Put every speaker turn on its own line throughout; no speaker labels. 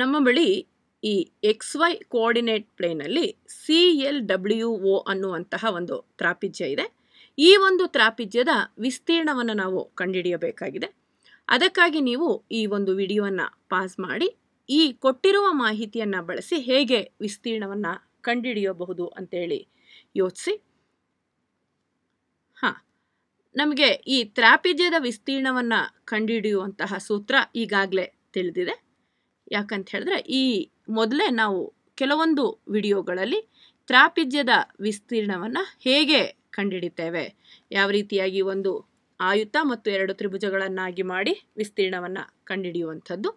ನಮ್ಮ ಬಳಿ ಈ ಎಕ್ಸ್ ವೈ ಕೋಆರ್ಡಿನೇಟ್ ಪ್ಲೇನಲ್ಲಿ ಸಿ ಎಲ್ ಡಬ್ಲ್ಯೂ ಒ ಅನ್ನುವಂತಹ ಒಂದು ತ್ರಾಪಿಜ್ಯ ಇದೆ ಈ ಒಂದು ತ್ರಾಪಿಜ್ಯದ ವಿಸ್ತೀರ್ಣವನ್ನು ನಾವು ಕಂಡುಹಿಡಿಯಬೇಕಾಗಿದೆ ಅದಕ್ಕಾಗಿ ನೀವು ಈ ಒಂದು ವಿಡಿಯೋವನ್ನು ಪಾಸ್ ಮಾಡಿ ಈ ಕೊಟ್ಟಿರುವ ಮಾಹಿತಿಯನ್ನು ಬಳಸಿ ಹೇಗೆ ವಿಸ್ತೀರ್ಣವನ್ನು ಕಂಡುಹಿಡಿಯಬಹುದು ಅಂತೇಳಿ ಯೋಚಿಸಿ ಹಾಂ ನಮಗೆ ಈ ತ್ರಾಪಿಜ್ಯದ ವಿಸ್ತೀರ್ಣವನ್ನು ಕಂಡುಹಿಡಿಯುವಂತಹ ಸೂತ್ರ ಈಗಾಗಲೇ ತಿಳಿದಿದೆ ಯಾಕಂತ ಹೇಳಿದ್ರೆ ಈ ಮೊದಲೇ ನಾವು ಕೆಲವೊಂದು ವಿಡಿಯೋಗಳಲ್ಲಿ ತ್ರಾಪಿಜ್ಯದ ವಿಸ್ತೀರ್ಣವನ್ನು ಹೇಗೆ ಕಂಡುಹಿಡಿತೇವೆ ಯಾವ ರೀತಿಯಾಗಿ ಒಂದು ಆಯುತ ಮತ್ತು ಎರಡು ತ್ರಿಭುಜಗಳನ್ನಾಗಿ ಮಾಡಿ ವಿಸ್ತೀರ್ಣವನ್ನು ಕಂಡುಹಿಡಿಯುವಂಥದ್ದು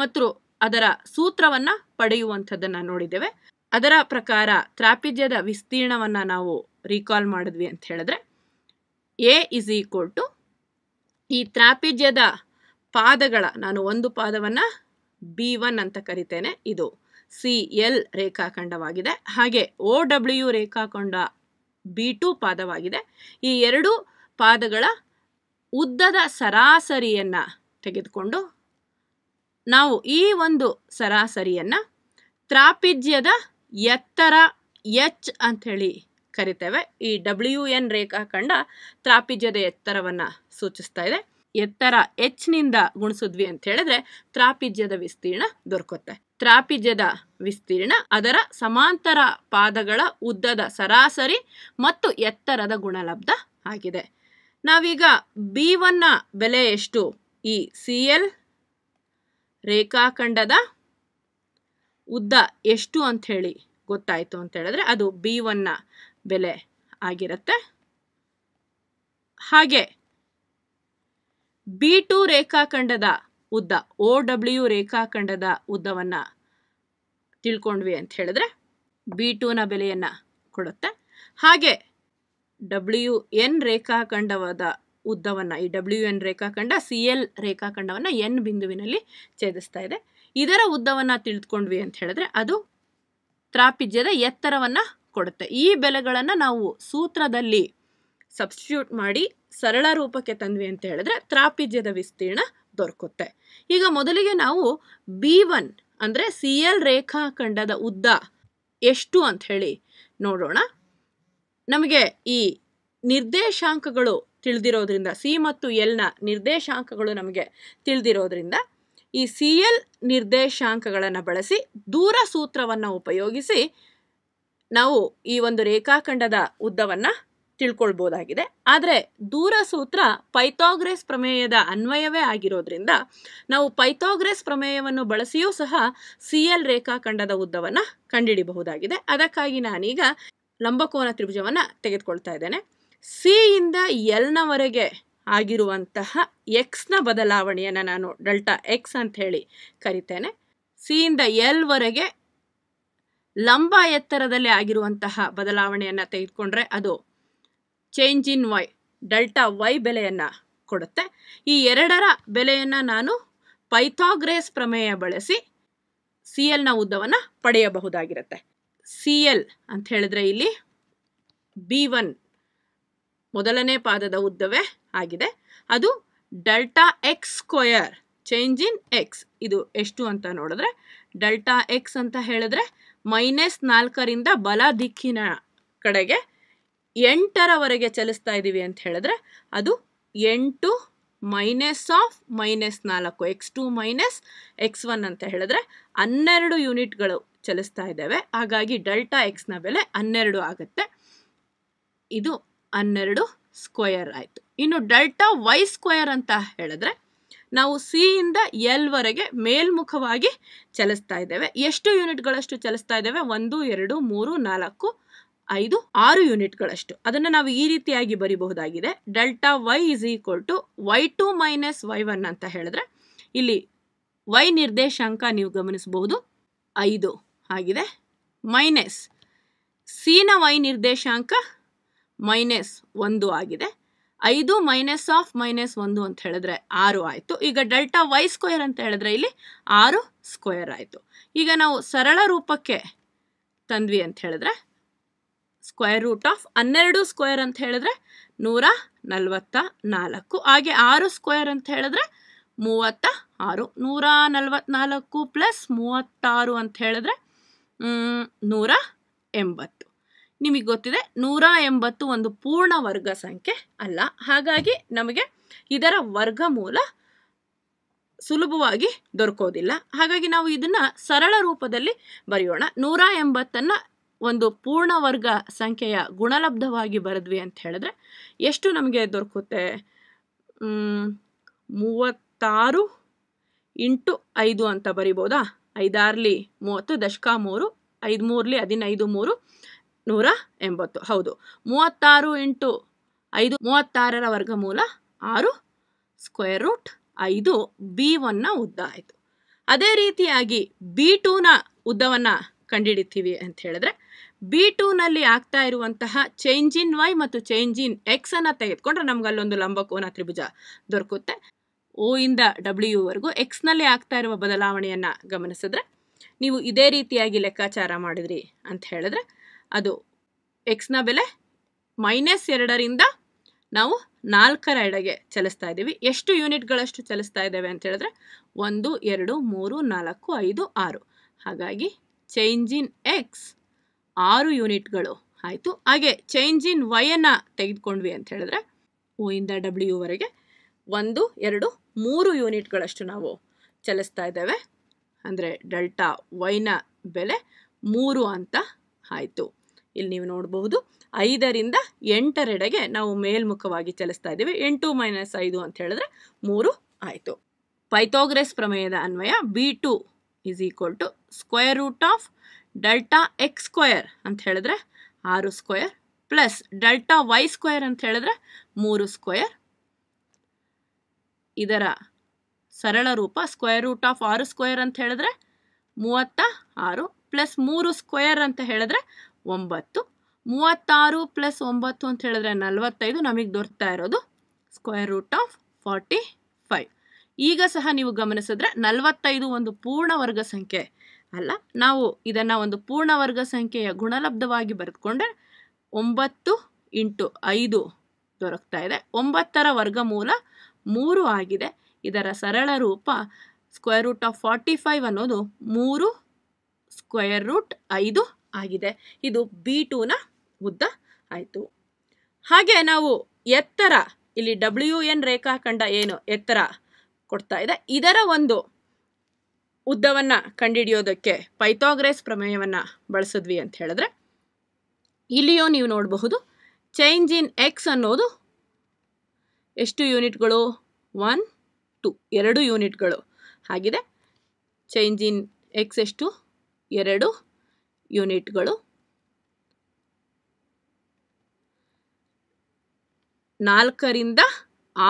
ಮತ್ತು ಅದರ ಸೂತ್ರವನ್ನು ಪಡೆಯುವಂಥದ್ದನ್ನು ನೋಡಿದ್ದೇವೆ ಅದರ ಪ್ರಕಾರ ತ್ರಾಪಿಜ್ಯದ ವಿಸ್ತೀರ್ಣವನ್ನು ನಾವು ರೀಕಾಲ್ ಮಾಡಿದ್ವಿ ಅಂತ ಹೇಳಿದ್ರೆ ಎ ಇಸ್ ಈಕ್ವಲ್ ಟು ಈ ತ್ರಾಪಿಜ್ಯದ ಪಾದಗಳ ನಾನು ಒಂದು ಪಾದವನ್ನು ಬಿ ಒನ್ ಅಂತ ಕರಿತೇನೆ ಇದು ಸಿ ಎಲ್ ರೇಖಾಖಂಡವಾಗಿದೆ ಹಾಗೆ ಒ ಡಬ್ಲ್ಯೂ ರೇಖಾಖಂಡ ಬಿ ಟು ಪಾದವಾಗಿದೆ ಈ ಎರಡು ಪಾದಗಳ ಉದ್ದದ ಸರಾಸರಿಯನ್ನು ತೆಗೆದುಕೊಂಡು ನಾವು ಈ ಒಂದು ಸರಾಸರಿಯನ್ನು ತ್ರಾಪಿಜ್ಯದ ಎತ್ತರ ಎಚ್ ಅಂಥೇಳಿ ಕರಿತೇವೆ ಈ ಡಬ್ಲ್ಯು ಎನ್ ರೇಖಾಖಂಡ ತ್ರಾಪಿಜ್ಯದ ಎತ್ತರವನ್ನು ಸೂಚಿಸ್ತಾ ಇದೆ ಎತ್ತರ ಹೆಚ್ಚಿನಿಂದ ನಿಂದ ಗುಣಿಸಿದ್ವಿ ಅಂತ ಹೇಳಿದ್ರೆ ತ್ರಾಪಿಜ್ಯದ ವಿಸ್ತೀರ್ಣ ದೊರಕುತ್ತೆ ತ್ರಾಪಿಜ್ಯದ ವಿಸ್ತೀರ್ಣ ಅದರ ಸಮಾಂತರ ಪಾದಗಳ ಉದ್ದದ ಸರಾಸರಿ ಮತ್ತು ಎತ್ತರದ ಗುಣಲಬ್ಧ ಆಗಿದೆ ನಾವೀಗ ಬಿ ಒನ್ನ ಬೆಲೆ ಎಷ್ಟು ಈ ಸಿ ಎಲ್ ರೇಖಾಖಂಡದ ಉದ್ದ ಎಷ್ಟು ಅಂತ ಹೇಳಿ ಗೊತ್ತಾಯಿತು ಅಂತ ಹೇಳಿದ್ರೆ ಅದು ಬಿ ಒನ್ನ ಬೆಲೆ ಆಗಿರುತ್ತೆ ಹಾಗೆ ಬಿ ಟು ರೇಖಾಖಂಡದ ಉದ್ದ ಓ ಡಬ್ಲ್ಯೂ ರೇಖಾಖಂಡದ ಉದ್ದವನ್ನು ತಿಳ್ಕೊಂಡ್ವಿ ಅಂತ ಹೇಳಿದ್ರೆ ಬಿ ಟೂನ ಬೆಲೆಯನ್ನು ಕೊಡುತ್ತೆ ಹಾಗೆ ಡಬ್ಲ್ಯೂ ಎನ್ ರೇಖಾಖಂಡವಾದ ಉದ್ದವನ್ನು ಈ ಡಬ್ಲ್ಯೂ ಎನ್ ರೇಖಾಖಂಡ ಸಿ ಎಲ್ ರೇಖಾಖಂಡವನ್ನು ಎನ್ ಬಿಂದುವಿನಲ್ಲಿ ಛೇದಿಸ್ತಾ ಇದೆ ಇದರ ಉದ್ದವನ್ನು ತಿಳಿದುಕೊಂಡ್ವಿ ಅಂತ ಹೇಳಿದ್ರೆ ಅದು ತ್ರಾಪಿಜ್ಯದ ಎತ್ತರವನ್ನು ಕೊಡುತ್ತೆ ಈ ಬೆಲೆಗಳನ್ನು ನಾವು ಸೂತ್ರದಲ್ಲಿ ಸಬ್ಸ್ಟಿಟ್ಯೂಟ್ ಮಾಡಿ ಸರಳ ರೂಪಕ್ಕೆ ತಂದ್ವಿ ಅಂತ ಹೇಳಿದ್ರೆ ತ್ರಾಪಿಜ್ಯದ ವಿಸ್ತೀರ್ಣ ದೊರಕುತ್ತೆ ಈಗ ಮೊದಲಿಗೆ ನಾವು ಬಿ ಒನ್ ಅಂದರೆ ಸಿ ಎಲ್ ರೇಖಾಖಂಡದ ಉದ್ದ ಎಷ್ಟು ಅಂತ ಹೇಳಿ ನೋಡೋಣ ನಮಗೆ ಈ ನಿರ್ದೇಶಾಂಕಗಳು ತಿಳಿದಿರೋದ್ರಿಂದ ಸಿ ಮತ್ತು ಎಲ್ನ ನಿರ್ದೇಶಾಂಕಗಳು ನಮಗೆ ತಿಳಿದಿರೋದ್ರಿಂದ ಈ ಸಿ ಎಲ್ ನಿರ್ದೇಶಾಂಕಗಳನ್ನು ಬಳಸಿ ದೂರ ಸೂತ್ರವನ್ನು ಉಪಯೋಗಿಸಿ ನಾವು ಈ ಒಂದು ರೇಖಾಖಂಡದ ಉದ್ದವನ್ನು ತಿಳ್ಕೊಳ್ಬೋದಾಗಿದೆ ಆದರೆ ದೂರಸೂತ್ರ ಪೈಥಾಗ್ರೆಸ್ ಪ್ರಮೇಯದ ಅನ್ವಯವೇ ಆಗಿರೋದ್ರಿಂದ ನಾವು ಪೈಥಾಗ್ರೆಸ್ ಪ್ರಮೇಯವನ್ನು ಬಳಸಿಯೂ ಸಹ ಸಿ ಎಲ್ ರೇಖಾಖಂಡದ ಉದ್ದವನ್ನು ಕಂಡುಹಿಡಿಬಹುದಾಗಿದೆ ಅದಕ್ಕಾಗಿ ನಾನೀಗ ಲಂಬಕೋನ ತ್ರಿಭುಜವನ್ನು ತೆಗೆದುಕೊಳ್ತಾ ಇದ್ದೇನೆ ಸಿ ಇಂದ ಎಲ್ನವರೆಗೆ ಆಗಿರುವಂತಹ ಎಕ್ಸ್ನ ಬದಲಾವಣೆಯನ್ನು ನಾನು ಡೆಲ್ಟಾ ಎಕ್ಸ್ ಅಂತ ಹೇಳಿ ಕರಿತೇನೆ ಸಿಯಿಂದ ಎಲ್ವರೆಗೆ ಲಂಬ ಎತ್ತರದಲ್ಲಿ ಆಗಿರುವಂತಹ ಬದಲಾವಣೆಯನ್ನು ತೆಗೆದುಕೊಂಡ್ರೆ ಅದು change in Y delta Y ಬೆಲೆಯನ್ನು ಕೊಡುತ್ತೆ ಈ ಎರಡರ ಬೆಲೆಯನ್ನು ನಾನು ಪೈಥಾಗ್ರೇಸ್ ಪ್ರಮೇಯ ಬಳಸಿ ಸಿ ಎಲ್ನ ಉದ್ದವನ್ನು ಪಡೆಯಬಹುದಾಗಿರುತ್ತೆ ಸಿ ಎಲ್ ಅಂತ ಹೇಳಿದ್ರೆ ಇಲ್ಲಿ ಬಿ ಒನ್ ಮೊದಲನೇ ಪಾದದ ಉದ್ದವೇ ಆಗಿದೆ ಅದು delta X square change in X ಇದು ಎಷ್ಟು ಅಂತ ನೋಡಿದ್ರೆ ಡೆಲ್ಟಾ ಎಕ್ಸ್ ಅಂತ ಹೇಳಿದ್ರೆ ಮೈನಸ್ ನಾಲ್ಕರಿಂದ ಬಲ ದಿಕ್ಕಿನ ಕಡೆಗೆ ಎಂಟರವರೆಗೆ ಚಲಿಸ್ತಾ ಇದ್ದೀವಿ ಅಂತ ಹೇಳಿದ್ರೆ ಅದು ಎಂಟು ಮೈನಸ್ ಆಫ್ ಮೈನಸ್ ನಾಲ್ಕು X two minus X one ಅಂತ ಹೇಳಿದ್ರೆ ಹನ್ನೆರಡು ಯೂನಿಟ್ಗಳು ಚಲಿಸ್ತಾ ಇದ್ದಾವೆ ಹಾಗಾಗಿ ಡೆಲ್ಟಾ ಎಕ್ಸ್ನ ಬೆಲೆ ಹನ್ನೆರಡು ಆಗುತ್ತೆ ಇದು ಹನ್ನೆರಡು ಸ್ಕ್ವಯರ್ ಆಯಿತು ಇನ್ನು ಡೆಲ್ಟಾ ವೈ ಸ್ಕ್ವಯರ್ ಅಂತ ಹೇಳಿದ್ರೆ ನಾವು ಸಿ ಸಿಯಿಂದ ಎಲ್ವರೆಗೆ ಮೇಲ್ಮುಖವಾಗಿ ಚಲಿಸ್ತಾ ಇದ್ದೇವೆ ಎಷ್ಟು ಯೂನಿಟ್ಗಳಷ್ಟು ಚಲಿಸ್ತಾ ಇದ್ದೇವೆ ಒಂದು ಎರಡು ಮೂರು ನಾಲ್ಕು ಐದು ಆರು ಯೂನಿಟ್ಗಳಷ್ಟು ಅದನ್ನು ನಾವು ಈ ರೀತಿಯಾಗಿ ಬರಿಬಹುದಾಗಿದೆ delta Y is equal to Y two minus Y one ಅಂತ ಹೇಳಿದ್ರೆ ಇಲ್ಲಿ ವೈ ನಿರ್ದೇಶಾಂಕ ನೀವು ಗಮನಿಸಬಹುದು ಐದು ಆಗಿದೆ ಮೈನಸ್ ಸೀನ ವೈ ನಿರ್ದೇಶಾಂಕ ಮೈನಸ್ ಒಂದು ಆಗಿದೆ ಐದು ಮೈನಸ್ ಆಫ್ ಮೈನಸ್ ಒಂದು ಅಂತ ಹೇಳಿದ್ರೆ ಆರು ಆಯಿತು ಈಗ ಡೆಲ್ಟಾ ವೈ ಸ್ಕ್ವೇರ್ ಅಂತ ಹೇಳಿದ್ರೆ ಇಲ್ಲಿ ಆರು ಸ್ಕ್ವೇರ್ ಆಯಿತು ಈಗ ನಾವು ಸರಳ ರೂಪಕ್ಕೆ ತಂದ್ವಿ ಅಂತ ಹೇಳಿದ್ರೆ ಸ್ಕ್ವೇರ್ ರೂಟ್ ಆಫ್ ಹನ್ನೆರಡು ಸ್ಕ್ವೇರ್ ಅಂತ ಹೇಳಿದ್ರೆ ನೂರ ನಲವತ್ತ ನಾಲ್ಕು ಹಾಗೆ ಆರು ಸ್ಕ್ವೇರ್ ಅಂತ ಹೇಳಿದ್ರೆ ಮೂವತ್ತ ಆರು ನೂರ ನಲ್ವತ್ನಾಲ್ಕು ಪ್ಲಸ್ ಮೂವತ್ತಾರು ಅಂತ ಹೇಳಿದ್ರೆ ನೂರ ಎಂಬತ್ತು ನಿಮಗೆ ಗೊತ್ತಿದೆ ನೂರ ಎಂಬತ್ತು ಒಂದು ಪೂರ್ಣ ವರ್ಗ ಸಂಖ್ಯೆ ಅಲ್ಲ ಹಾಗಾಗಿ ನಮಗೆ ಇದರ ವರ್ಗಮೂಲ ಸುಲಭವಾಗಿ ದೊರಕೋದಿಲ್ಲ ಹಾಗಾಗಿ ನಾವು ಇದನ್ನು ಸರಳ ರೂಪದಲ್ಲಿ ಬರೆಯೋಣ ನೂರ ಎಂಬತ್ತನ್ನು ಒಂದು ಪೂರ್ಣ ವರ್ಗ ಸಂಖ್ಯೆಯ ಗುಣಲಬ್ಧವಾಗಿ ಬರೆದ್ವಿ ಅಂತ ಹೇಳಿದ್ರೆ ಎಷ್ಟು ನಮಗೆ ದೊರಕುತ್ತೆ ಮೂವತ್ತಾರು ಇಂಟು ಐದು ಅಂತ ಬರಿಬೋದಾ ಐದಾರ್ಲಿ ಮೂವತ್ತು ದಶಕ ಮೂರು ಐದು ಮೂರಲಿ ಹದಿನೈದು ಮೂರು ನೂರ ಎಂಬತ್ತು ಹೌದು ಮೂವತ್ತಾರು ಇಂಟು ಐದು ಮೂವತ್ತಾರರ ವರ್ಗ ಮೂಲ ಆರು ಸ್ಕ್ವೇರ್ ರೂಟ್ ಐದು ಬಿ ಒನ್ನ ಉದ್ದ ಆಯಿತು ಅದೇ ರೀತಿಯಾಗಿ ಬಿ ಟೂನ ಉದ್ದವನ್ನು ಕಂಡುಹಿಡಿತೀವಿ ಅಂತ ಹೇಳಿದ್ರೆ ಬಿ ಟೂನಲ್ಲಿ ಆಗ್ತಾ ಇರುವಂತಹ ಚೇಂಜ್ ಇನ್ ವೈ ಮತ್ತು ಚೇಂಜ್ ಇನ್ ಎಕ್ಸ್ ಅನ್ನು ತೆಗೆದುಕೊಂಡ್ರೆ ನಮ್ಗೆ ಅಲ್ಲೊಂದು ಲಂಬಕೋನ ತ್ರಿಭುಜ ದೊರಕುತ್ತೆ ಓ ಇಂದ ವರೆಗೂ ಎಕ್ಸ್ನಲ್ಲಿ ಆಗ್ತಾ ಇರುವ ಬದಲಾವಣೆಯನ್ನು ಗಮನಿಸಿದ್ರೆ ನೀವು ಇದೇ ರೀತಿಯಾಗಿ ಲೆಕ್ಕಾಚಾರ ಮಾಡಿದ್ರಿ ಅಂತ ಹೇಳಿದ್ರೆ ಅದು ಎಕ್ಸ್ನ ಬೆಲೆ ಮೈನಸ್ ಎರಡರಿಂದ ನಾವು ನಾಲ್ಕರ ಎಡೆಗೆ ಚಲಿಸ್ತಾ ಇದ್ದೀವಿ ಎಷ್ಟು ಯೂನಿಟ್ಗಳಷ್ಟು ಚಲಿಸ್ತಾ ಇದ್ದೇವೆ ಅಂತ ಹೇಳಿದ್ರೆ ಒಂದು ಎರಡು ಮೂರು ನಾಲ್ಕು ಐದು ಆರು ಹಾಗಾಗಿ ಚೇಂಜ್ ಇನ್ ಎಕ್ಸ್ ಆರು ಯೂನಿಟ್ಗಳು ಆಯಿತು ಹಾಗೆ ಚೇಂಜ್ ಇನ್ ವೈಯನ್ನು ತೆಗೆದುಕೊಂಡ್ವಿ ಅಂತ ಹೇಳಿದ್ರೆ ಓ ಇಂದ ಡಬ್ಲ್ಯೂವರೆಗೆ ಒಂದು ಎರಡು ಮೂರು ಯೂನಿಟ್ಗಳಷ್ಟು ನಾವು ಚಲಿಸ್ತಾ ಇದ್ದೇವೆ ಅಂದರೆ ಡೆಲ್ಟಾ ವೈನ ಬೆಲೆ ಮೂರು ಅಂತ ಆಯಿತು ಇಲ್ಲಿ ನೀವು ನೋಡಬಹುದು ಐದರಿಂದ ಎಂಟರೆಡೆಗೆ ನಾವು ಮೇಲ್ಮುಖವಾಗಿ ಚಲಿಸ್ತಾ ಇದ್ದೀವಿ ಎಂಟು ಮೈನಸ್ ಐದು ಅಂತ ಹೇಳಿದ್ರೆ ಮೂರು ಆಯಿತು ಪೈಥೋಗ್ರೆಸ್ ಪ್ರಮೇಯದ ಅನ್ವಯ B two is equal to square root of delta X square ಅಂತ ಹೇಳಿದ್ರೆ ಆರು square plus delta Y square ಅಂತ ಹೇಳಿದ್ರೆ ಮೂರು ಸ್ಕ್ವಯರ್ ಇದರ ಸರಳ ರೂಪ ಸ್ಕ್ವಯರ್ ರೂಟ್ ಆಫ್ ಆರು ಸ್ಕ್ವಯರ್ ಅಂತ ಹೇಳಿದ್ರೆ ಮೂವತ್ತ ಆರು ಪ್ಲಸ್ ಮೂರು ಸ್ಕ್ವಯರ್ ಅಂತ ಹೇಳಿದ್ರೆ ಒಂಬತ್ತು ಮೂವತ್ತಾರು ಪ್ಲಸ್ ಒಂಬತ್ತು ಅಂತ ಹೇಳಿದ್ರೆ ನಲವತ್ತೈದು ನಮಗೆ ದೊರಕ್ತಾ ಇರೋದು square root of forty five ಈಗ ಸಹ ನೀವು ಗಮನಿಸಿದ್ರೆ ನಲವತ್ತೈದು ಒಂದು ಪೂರ್ಣ ವರ್ಗ ಸಂಖ್ಯೆ ಅಲ್ಲ ನಾವು ಇದನ್ನು ಒಂದು ಪೂರ್ಣ ವರ್ಗ ಸಂಖ್ಯೆಯ ಗುಣಲಬ್ಧವಾಗಿ ಬರೆದುಕೊಂಡ್ರೆ ಒಂಬತ್ತು ಇಂಟು ಐದು ದೊರಕ್ತಾ ಇದೆ ಒಂಬತ್ತರ ವರ್ಗ ಮೂಲ ಮೂರು ಆಗಿದೆ ಇದರ ಸರಳ ರೂಪ square root of forty five ಅನ್ನೋದು ಮೂರು ಸ್ಕ್ವೇರ್ ರೂಟ್ ಐದು ಆಗಿದೆ ಇದು ಬಿ ಟೂನ ಉದ್ದ ಆಯಿತು ಹಾಗೆ ನಾವು ಎತ್ತರ ಇಲ್ಲಿ ಡಬ್ಲ್ಯೂ ಎನ್ ರೇಖಾಖಂಡ ಏನು ಎತ್ತರ ಕೊಡ್ತಾ ಇದೆ ಇದರ ಒಂದು ಉದ್ದವನ್ನು ಕಂಡುಹಿಡಿಯೋದಕ್ಕೆ ಪೈಥಾಗ್ರೆಸ್ ಪ್ರಮೇಯವನ್ನು ಬಳಸಿದ್ವಿ ಅಂತ ಹೇಳಿದ್ರೆ ಇಲ್ಲಿಯೂ ನೀವು ನೋಡಬಹುದು ಚೇಂಜ್ ಇನ್ ಎಕ್ಸ್ ಅನ್ನೋದು ಎಷ್ಟು ಯೂನಿಟ್ಗಳು ಒನ್ ಟು ಎರಡು ಯೂನಿಟ್ಗಳು ಆಗಿದೆ ಚೇಂಜ್ ಇನ್ ಎಕ್ಸ್ ಎಷ್ಟು ಎರಡು ಯೂನಿಟ್ಗಳು ನಾಲ್ಕರಿಂದ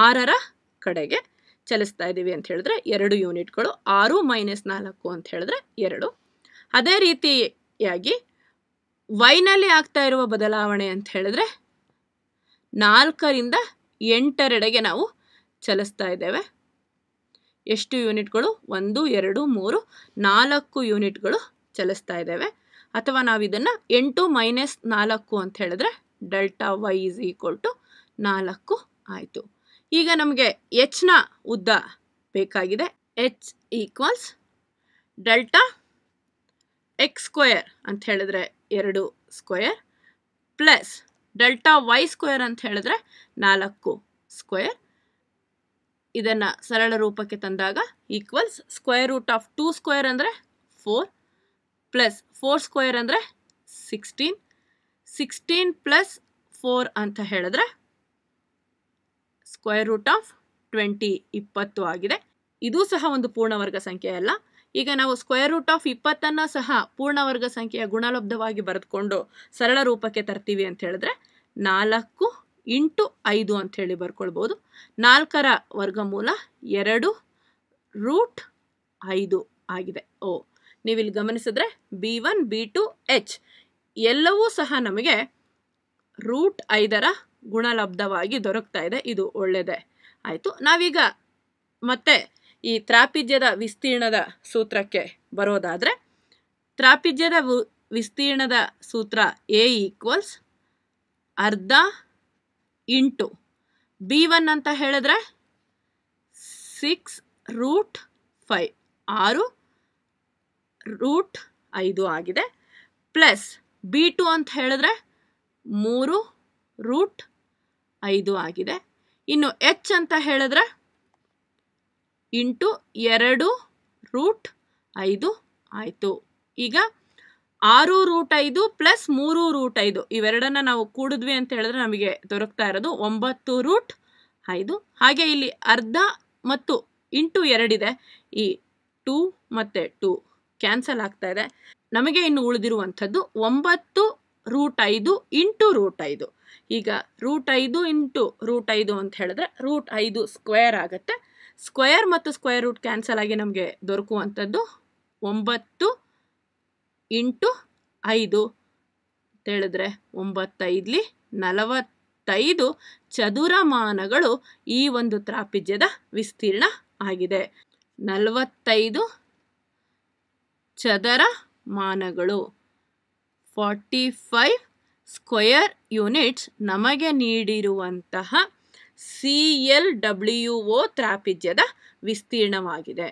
ಆರರ ಕಡೆಗೆ ಚಲಿಸ್ತಾ ಇದ್ದೀವಿ ಅಂತ ಹೇಳಿದ್ರೆ ಎರಡು ಯೂನಿಟ್ಗಳು ಆರು ಮೈನಸ್ ನಾಲ್ಕು ಅಂತ ಹೇಳಿದ್ರೆ ಎರಡು ಅದೇ ರೀತಿಯಾಗಿ ವೈನಲ್ಲಿ ಆಗ್ತಾ ಇರುವ ಬದಲಾವಣೆ ಅಂತ ಹೇಳಿದ್ರೆ ನಾಲ್ಕರಿಂದ ಎಂಟರೆಡೆಗೆ ನಾವು ಚಲಿಸ್ತಾ ಇದ್ದೇವೆ ಎಷ್ಟು ಯೂನಿಟ್ಗಳು ಒಂದು ಎರಡು ಮೂರು ನಾಲ್ಕು ಯೂನಿಟ್ಗಳು ಚಲಿಸ್ತಾ ಇದ್ದೇವೆ ಅಥವಾ ನಾವು ಇದನ್ನು ಎಂಟು ಮೈನಸ್ ನಾಲ್ಕು ಅಂತ ಹೇಳಿದ್ರೆ delta Y is equal to ನಾಲ್ಕು ಆಯಿತು ಈಗ ನಮಗೆ ಎಚ್ನ ಉದ್ದ ಬೇಕಾಗಿದೆ H equals delta X square ಅಂತ ಹೇಳಿದ್ರೆ ಎರಡು square plus delta Y square ಅಂತ ಹೇಳಿದ್ರೆ ನಾಲ್ಕು ಸ್ಕ್ವಯರ್ ಇದನ್ನು ಸರಳ ರೂಪಕ್ಕೆ ತಂದಾಗ equals square root of two square ಅಂದರೆ ಫೋರ್ ಪ್ಲಸ್ ಫೋರ್ ಸ್ಕ್ವೇರ್ ಅಂದರೆ ಸಿಕ್ಸ್ಟೀನ್ ಸಿಕ್ಸ್ಟೀನ್ ಪ್ಲಸ್ ಫೋರ್ ಅಂತ ಹೇಳಿದ್ರೆ ಸ್ಕ್ವೇರ್ ರೂಟ್ ಆಫ್ ಟ್ವೆಂಟಿ ಇಪ್ಪತ್ತು ಆಗಿದೆ ಇದು ಸಹ ಒಂದು ಪೂರ್ಣವರ್ಗ ಸಂಖ್ಯೆ ಅಲ್ಲ ಈಗ ನಾವು ಸ್ಕ್ವೇರ್ ರೂಟ್ ಆಫ್ ಇಪ್ಪತ್ತನ್ನು ಸಹ ಪೂರ್ಣವರ್ಗ ಸಂಖ್ಯೆಯ ಗುಣಲಬ್ಧವಾಗಿ ಬರೆದುಕೊಂಡು ಸರಳ ರೂಪಕ್ಕೆ ತರ್ತೀವಿ ಅಂತ ಹೇಳಿದ್ರೆ ನಾಲ್ಕು ಇಂಟು ಐದು ಹೇಳಿ ಬರ್ಕೊಳ್ಬೋದು ನಾಲ್ಕರ ವರ್ಗಮೂಲ ಎರಡು ರೂಟ್ ಐದು ಆಗಿದೆ ಓ ನೀವಿಲ್ಲಿ ಗಮನಿಸಿದ್ರೆ B one B two H ಎಲ್ಲವೂ ಸಹ ನಮಗೆ ರೂಟ್ ಐದರ ಗುಣಲಬ್ಧವಾಗಿ ದೊರಕ್ತಾ ಇದೆ ಇದು ಒಳ್ಳೆಯದೇ ಆಯಿತು ನಾವೀಗ ಮತ್ತೆ ಈ ತ್ರಾಪಿಜ್ಯದ ವಿಸ್ತೀರ್ಣದ ಸೂತ್ರಕ್ಕೆ ಬರೋದಾದರೆ ತ್ರಾಪಿಜ್ಯದ ವಿಸ್ತೀರ್ಣದ ಸೂತ್ರ ಎ ಈಕ್ವಲ್ಸ್ ಅರ್ಧ ಇಂಟು ಬಿ ಒನ್ ಅಂತ ಹೇಳಿದ್ರೆ ಸಿಕ್ಸ್ ರೂಟ್ ಫೈವ್ ಆರು ರೂಟ್ ಐದು ಆಗಿದೆ ಪ್ಲಸ್ ಬಿ ಟು ಅಂತ ಹೇಳಿದ್ರೆ ಮೂರು ರೂಟ್ ಐದು ಆಗಿದೆ ಇನ್ನು ಎಚ್ ಅಂತ ಹೇಳಿದ್ರೆ ಇಂಟು ಎರಡು ರೂಟ್ ಐದು ಆಯಿತು ಈಗ ಆರು ರೂಟ್ ಐದು ಪ್ಲಸ್ ಮೂರು ರೂಟ್ ಐದು ಇವೆರಡನ್ನ ನಾವು ಕೂಡಿದ್ವಿ ಅಂತ ಹೇಳಿದ್ರೆ ನಮಗೆ ದೊರಕ್ತಾ ಇರೋದು ಒಂಬತ್ತು ರೂಟ್ ಐದು ಹಾಗೆ ಇಲ್ಲಿ ಅರ್ಧ ಮತ್ತು ಇಂಟು ಎರಡಿದೆ ಈ ಟೂ ಮತ್ತು ಟೂ ಕ್ಯಾನ್ಸಲ್ ಆಗ್ತಾ ಇದೆ ನಮಗೆ ಇನ್ನು ಉಳಿದಿರುವಂಥದ್ದು ಒಂಬತ್ತು ರೂಟ್ ಐದು ಇಂಟು ರೂಟ್ ಐದು ಈಗ ರೂಟ್ ಐದು ಇಂಟು ರೂಟ್ ಐದು ಅಂತ ಹೇಳಿದ್ರೆ ರೂಟ್ ಐದು ಸ್ಕ್ವೇರ್ ಆಗುತ್ತೆ ಸ್ಕ್ವೇರ್ ಮತ್ತು ಸ್ಕ್ವೇರ್ ರೂಟ್ ಕ್ಯಾನ್ಸಲ್ ಆಗಿ ನಮಗೆ ದೊರಕುವಂಥದ್ದು ಒಂಬತ್ತು ಇಂಟು ಐದು ಅಂತ ಹೇಳಿದ್ರೆ ಒಂಬತ್ತೈದಲಿ ನಲವತ್ತೈದು ಚದುರಮಾನಗಳು ಈ ಒಂದು ತ್ರಾಪಿಜ್ಯದ ವಿಸ್ತೀರ್ಣ ಆಗಿದೆ ನಲವತ್ತೈದು ಚದರ ಮಾನಗಳು ಫಾರ್ಟಿ ಫೈವ್ ಸ್ಕ್ವಯರ್ ಯೂನಿಟ್ಸ್ ನಮಗೆ ನೀಡಿರುವಂತಹ ಸಿ ಎಲ್ ಡಬ್ಲ್ಯೂ ಒ ತ್ರಾಪಿಜ್ಯದ ವಿಸ್ತೀರ್ಣವಾಗಿದೆ